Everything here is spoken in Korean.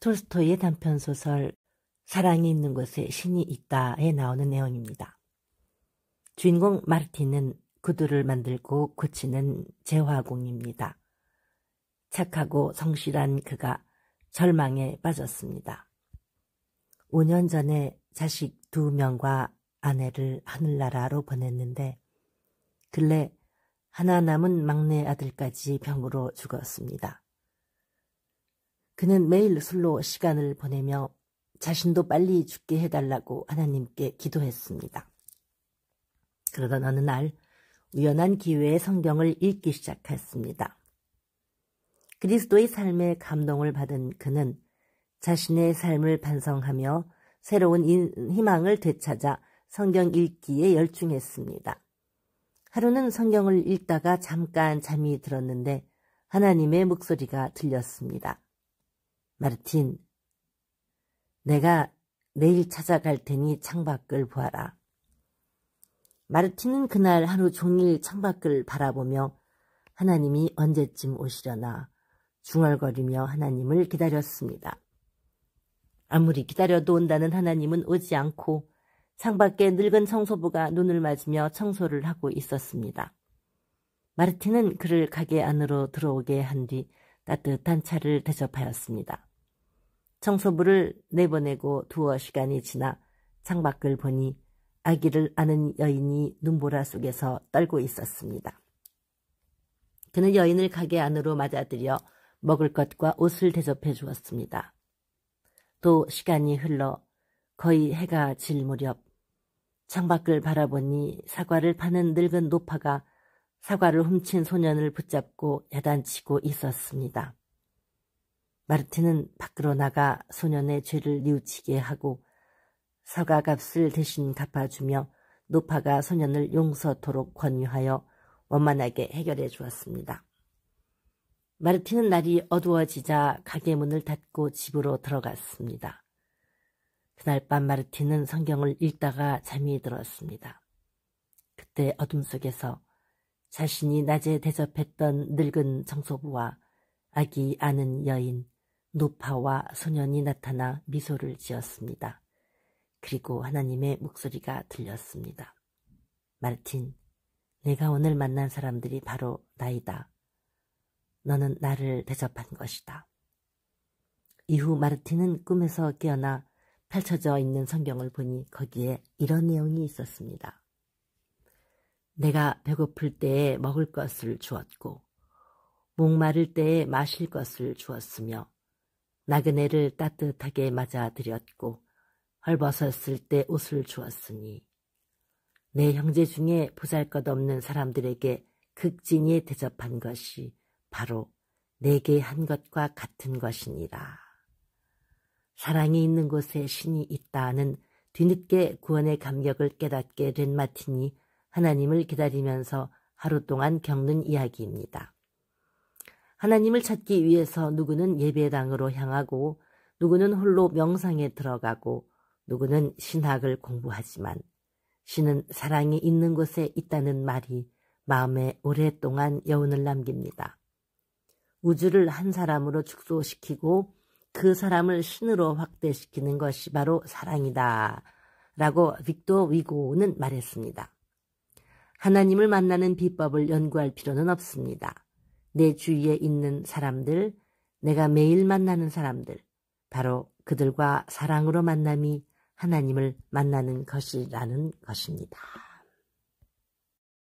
톨스토이의 단편 소설 사랑이 있는 곳에 신이 있다에 나오는 내용입니다. 주인공 마르틴은 구두를 만들고 고치는 재화공입니다. 착하고 성실한 그가 절망에 빠졌습니다. 5년 전에 자식 두 명과 아내를 하늘나라로 보냈는데 근래 하나 남은 막내 아들까지 병으로 죽었습니다. 그는 매일 술로 시간을 보내며 자신도 빨리 죽게 해달라고 하나님께 기도했습니다. 그러던 어느 날 우연한 기회에 성경을 읽기 시작했습니다. 그리스도의 삶에 감동을 받은 그는 자신의 삶을 반성하며 새로운 희망을 되찾아 성경 읽기에 열중했습니다. 하루는 성경을 읽다가 잠깐 잠이 들었는데 하나님의 목소리가 들렸습니다. 마르틴, 내가 내일 찾아갈 테니 창밖을 보아라. 마르틴은 그날 하루 종일 창밖을 바라보며 하나님이 언제쯤 오시려나 중얼거리며 하나님을 기다렸습니다. 아무리 기다려도 온다는 하나님은 오지 않고 창밖에 늙은 청소부가 눈을 맞으며 청소를 하고 있었습니다. 마르틴은 그를 가게 안으로 들어오게 한 뒤 따뜻한 차를 대접하였습니다. 청소부를 내보내고 두어 시간이 지나 창밖을 보니 아기를 아는 여인이 눈보라 속에서 떨고 있었습니다. 그는 여인을 가게 안으로 맞아들여 먹을 것과 옷을 대접해 주었습니다. 또 시간이 흘러 거의 해가 질 무렵 창밖을 바라보니 사과를 파는 늙은 노파가 사과를 훔친 소년을 붙잡고 야단치고 있었습니다. 마르틴은 밖으로 나가 소년의 죄를 뉘우치게 하고 서가 값을 대신 갚아주며 노파가 소년을 용서토록 권유하여 원만하게 해결해 주었습니다. 마르틴은 날이 어두워지자 가게 문을 닫고 집으로 들어갔습니다. 그날 밤 마르틴은 성경을 읽다가 잠이 들었습니다. 그때 어둠 속에서 자신이 낮에 대접했던 늙은 청소부와 아기 아는 여인, 노파와 소년이 나타나 미소를 지었습니다. 그리고 하나님의 목소리가 들렸습니다. 마르틴, 내가 오늘 만난 사람들이 바로 나이다. 너는 나를 대접한 것이다. 이후 마르틴은 꿈에서 깨어나 펼쳐져 있는 성경을 보니 거기에 이런 내용이 있었습니다. 내가 배고플 때에 먹을 것을 주었고 목마를 때에 마실 것을 주었으며 나그네를 따뜻하게 맞아들였고 헐벗었을 때 옷을 주었으니 내 형제 중에 보잘것없는 사람들에게 극진히 대접한 것이 바로 내게 한 것과 같은 것이니라. 사랑이 있는 곳에 신이 있다는 뒤늦게 구원의 감격을 깨닫게 된 마틴이 하나님을 기다리면서 하루 동안 겪는 이야기입니다. 하나님을 찾기 위해서 누구는 예배당으로 향하고 누구는 홀로 명상에 들어가고 누구는 신학을 공부하지만 신은 사랑이 있는 곳에 있다는 말이 마음에 오랫동안 여운을 남깁니다. 우주를 한 사람으로 축소시키고 그 사람을 신으로 확대시키는 것이 바로 사랑이다. 라고 빅도 위고는 말했습니다. 하나님을 만나는 비법을 연구할 필요는 없습니다. 내 주위에 있는 사람들, 내가 매일 만나는 사람들, 바로 그들과 사랑으로 만남이 하나님을 만나는 것이라는 것입니다.